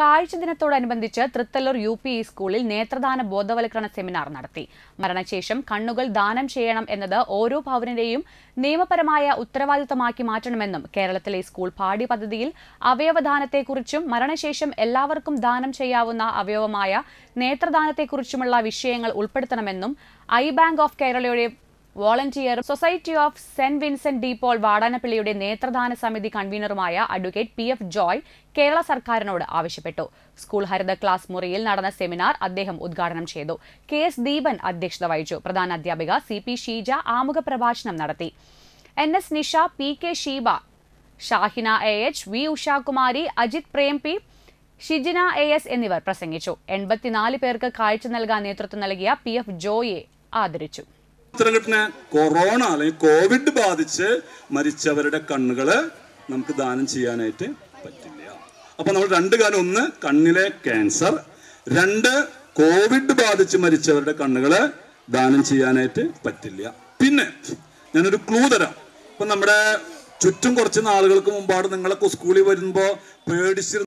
കാഴ്ച ദിനത്തോടനുബന്ധിച്ച് Thrithallur U P സ്കൂളിൽ നേത്രദാന ബോധവൽക്കരണ സെമിനാർ നടത്തി മരണശേഷം കണ്ണുകൾ ദാനം ചെയ്യണം എന്നത് ഓരോ പൗരന്റെയും നിയമപരമായ ഉത്തരവാദിത്തമാക്കി മാറ്റണമെന്നും കേരളത്തിലെ സ്കൂൾ പാഠ്യ പദ്ധതിയിൽ അവയവദാനത്തെക്കുറിച്ചും മരണശേഷം എല്ലാവർക്കും ദാനം ചെയ്യാവുന്ന അവയവമായ നേത്രദാനത്തെക്കുറിച്ചുമുള്ള വിഷയങ്ങൾ ഉൾപ്പെടുത്തണമെന്നും ഐ ബാങ്ക് ഓഫ് കേരളയുടെ വോളണ്ടിയറും society of Saint Vincent Paul വാടാനപ്പള്ളിയുടെ നേത്രദാന സമിതി കൺവീനറുമായ advocate P F Joy Kerala സർക്കാരിനോട് ആവശ്യപ്പെട്ടു സ്കൂൾ ഹരിത ക്ലാസ് മുറിയിൽ നടന്ന സെമിനാർ അദ്ദേഹം ഉദ്ഘാടനം ചെയ്തു കെ എസ് ദീപൻ അധ്യക്ഷത വഹിച്ചു പ്രധാന അധ്യാപിക സി പി ഷീജ ആമുഖ പ്രഭാഷണം നടത്തി N S Nisha P K Sheeba Shahina A H V Ushakumari Ajith Prem P Shijina A S എന്നിവർ പ്രസംഗിച്ചു എൺപത്തിനാല് പേർക്ക് കാഴ്ച നൽകാൻ നേതൃത്വം നൽകിയ പി എഫ് ജോയെ ആദരിച്ചു ഉത്തരം കിട്ടുന്ന കൊറോണ അല്ലെങ്കിൽ കോവിഡ് ബാധിച്ച് മരിച്ചവരുടെ കണ്ണുകള് നമുക്ക് ദാനം ചെയ്യാനായിട്ട് പറ്റില്ല അപ്പൊ നമ്മൾ രണ്ട് കാലം ഒന്ന് കണ്ണിലെ ക്യാൻസർ രണ്ട് കോവിഡ് ബാധിച്ച് മരിച്ചവരുടെ കണ്ണുകള് ദാനം ചെയ്യാനായിട്ട് പറ്റില്ല പിന്നെ ഞാനൊരു ക്ലൂ തരാം ഇപ്പൊ നമ്മുടെ ചുറ്റും കുറച്ച് നാളുകൾക്ക് മുമ്പാണ് നിങ്ങളൊക്കെ സ്കൂളിൽ വരുമ്പോൾ പേടിച്ചിരുന്ന